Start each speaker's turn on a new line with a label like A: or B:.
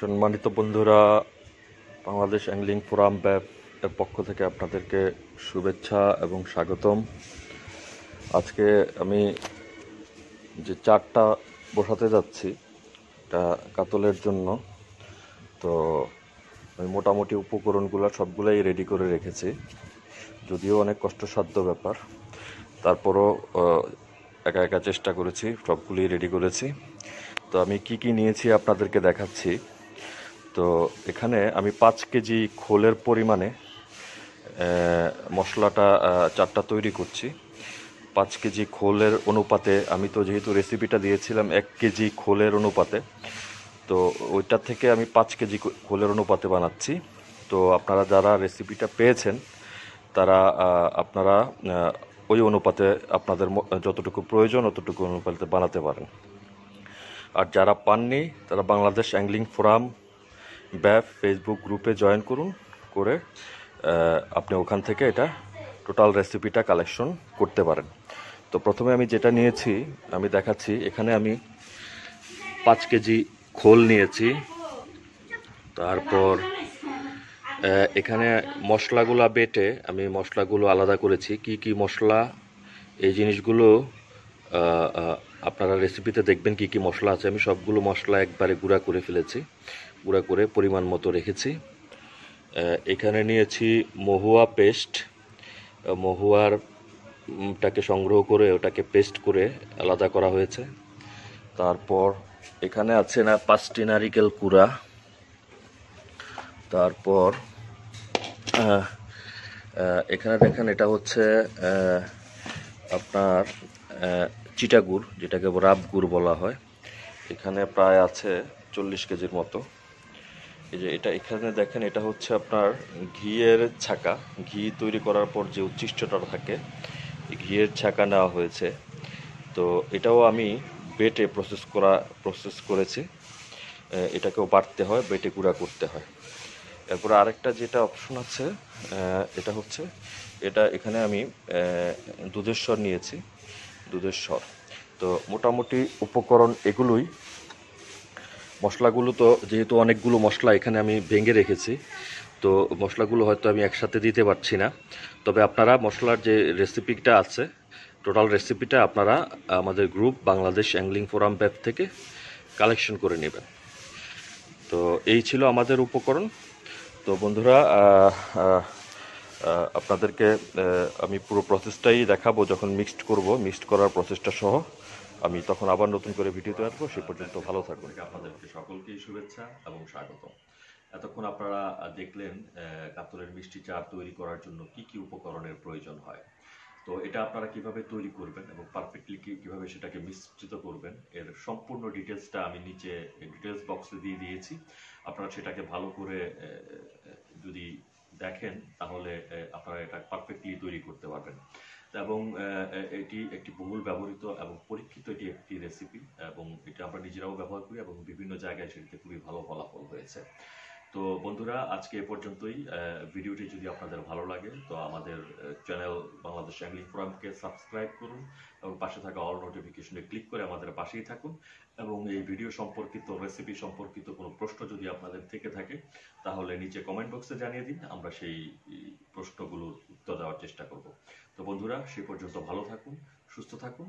A: সম্মানিত বন্ধুরা Bangladesh Angling Forum ব্যাপ এর পক্ষ থেকে আপনাদেরকে শুভেচ্ছা এবং স্বাগতম আজকে আমি যে চারটা বসাতে যাচ্ছি এটা কাতলের জন্য তো আমি মোটামুটি উপকরণগুলো সবগুলাই রেডি করে রেখেছি যদিও অনেক কষ্টসাধ্য ব্যাপার তারপরও একা একা চেষ্টা করেছি সবগুলি রেডি করেছি তো আমি কি কি নিয়েছি আপনাদেরকে দেখাচ্ছি তো এখানে আমি পাঁচ কেজি খোলের পরিমাণে মশলাটা চারটা তৈরি করছি পাঁচ কেজি খোলের অনুপাতে আমি তো যেহেতু রেসিপিটা দিয়েছিলাম এক কেজি খোলের অনুপাতে তো ওইটা থেকে আমি পাঁচ কেজি খোলের অনুপাতে বানাচ্ছি তো আপনারা যারা রেসিপিটা পেয়েছেন তারা আপনারা ওই অনুপাতে আপনাদের যতটুকু প্রয়োজন অতটুকু অনুপাতে বানাতে পারেন আর যারা পাননি তারা বাংলাদেশ অ্যাংলিং ফোরাম ব্যাপ ফেসবুক গ্রুপে জয়েন করুন করে আপনি ওখান থেকে এটা টোটাল রেসিপিটা কালেকশন করতে পারেন তো প্রথমে আমি যেটা নিয়েছি আমি দেখাচ্ছি এখানে আমি পাঁচ কেজি খোল নিয়েছি তারপর এখানে মশলাগুলো বেটে আমি মশলাগুলো আলাদা করেছি কি কি মশলা এই জিনিসগুলো আপনারা রেসিপিতে দেখবেন কি কি মশলা আছে আমি সবগুলো মশলা একবারে গুঁড়া করে ফেলেছি গুঁড়া করে পরিমাণ মতো রেখেছি এখানে নিয়েছি মহুয়া পেস্ট মহুয়ার টাকে সংগ্রহ করে ওটাকে পেস্ট করে আলাদা করা হয়েছে তারপর এখানে আছে না পাঁচটি নারিকেল কুড়া তারপর এখানে দেখেন এটা হচ্ছে আপনার চিটাগুড় যেটাকে রাবগুড় বলা হয় এখানে প্রায় আছে চল্লিশ কেজির মতো এই যে এটা এখানে দেখেন এটা হচ্ছে আপনার ঘিয়ের ছাকা ঘি তৈরি করার পর যে উচ্ছিষ্টটা থাকে ঘিয়ের ছাকা নেওয়া হয়েছে তো এটাও আমি বেটে প্রসেস করা প্রসেস করেছি এটাকেও বাড়তে হয় বেটে গুঁড়া করতে হয় এরপরে আরেকটা যেটা অপশন আছে এটা হচ্ছে এটা এখানে আমি দুধেশ্বর নিয়েছি দুধেশ্বর তো মোটামুটি উপকরণ এগুলোই মশলাগুলো তো যেহেতু অনেকগুলো মশলা এখানে আমি ভেঙে রেখেছি তো মশলাগুলো হয়তো আমি একসাথে দিতে পারছি না তবে আপনারা মশলার যে রেসিপিটা আছে টোটাল রেসিপিটা আপনারা আমাদের গ্রুপ বাংলাদেশ অ্যাংলিং ফোরাম ব্যাপ থেকে কালেকশন করে নেবেন তো এই ছিল আমাদের উপকরণ তো বন্ধুরা আপনাদেরকে আমি পুরো প্রসেসটাই দেখাবো যখন মিক্সড করব মিক্সড করার প্রসেসটা সহ আমি তখন আবার নতুন করে ভিডিও তৈরি করবো সে পর্যন্ত ভালো থাকবেন আপনাদেরকে সকলকেই শুভেচ্ছা এবং স্বাগত এতক্ষণ আপনারা দেখলেন কাতলের মিষ্টি চা তৈরি করার জন্য কি কি উপকরণের প্রয়োজন হয় তো এটা আপনারা কিভাবে তৈরি করবেন এবং পারফেক্টলি কিভাবে সেটাকে মিশ্রিত করবেন এর সম্পূর্ণ ডিটেলসটা আমি নিচে ডিটেলস বক্সে দিয়ে দিয়েছি আপনারা সেটাকে ভালো করে যদি দেখেন তাহলে আপনারা এটা পারফেক্টলি তৈরি করতে পারবেন এবং এটি একটি বহুল ব্যবহৃত এবং পরীক্ষিত এটি একটি রেসিপি এবং এটা আমরা নিজেরাও ব্যবহার করি এবং বিভিন্ন জায়গায় সেটিতে খুবই ভালো ফলাফল হয়েছে তো বন্ধুরা আজকে এ পর্যন্তই ভিডিওটি যদি আপনাদের ভালো লাগে তো আমাদের চ্যানেল বাংলাদেশ অ্যাংলিং ফোরামকে সাবস্ক্রাইব করুন এবং পাশে থাকা অল নোটিফিকেশনে ক্লিক করে আমাদের পাশেই থাকুন এবং এই ভিডিও সম্পর্কিত রেসিপি সম্পর্কিত কোনো প্রশ্ন যদি আপনাদের থেকে থাকে তাহলে নিচে কমেন্ট বক্সে জানিয়ে দিন আমরা সেই প্রশ্নগুলোর উত্তর দেওয়ার চেষ্টা করব তো বন্ধুরা সে পর্যন্ত ভালো থাকুন সুস্থ থাকুন